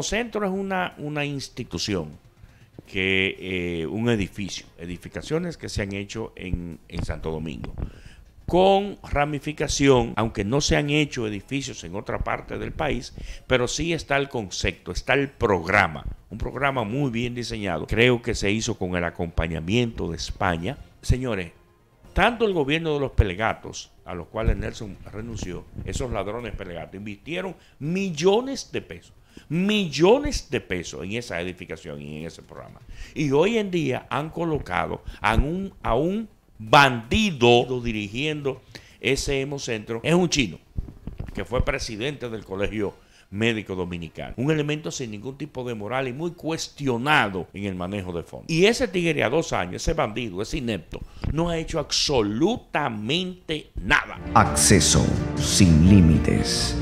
centro es una, una institución que eh, un edificio, edificaciones que se han hecho en, Santo Domingo, con ramificación, aunque no se han hecho edificios en otra parte del país, pero sí está el concepto, está el programa, un programa muy bien diseñado, creo que se hizo con el acompañamiento de España. Señores, tanto el gobierno de los pelegatos, a los cuales Nelson renunció, esos ladrones pelegatos, invirtieron millones de pesos millones de pesos en esa edificación y en ese programa. Y hoy en día han colocado a un, a un bandido dirigiendo ese hemocentro. Es un chino que fue presidente del Colegio Médico Dominicano. Un elemento sin ningún tipo de moral y muy cuestionado en el manejo de fondos. Y ese tigre a dos años, ese bandido, ese inepto, no ha hecho absolutamente nada. Acceso sin límites.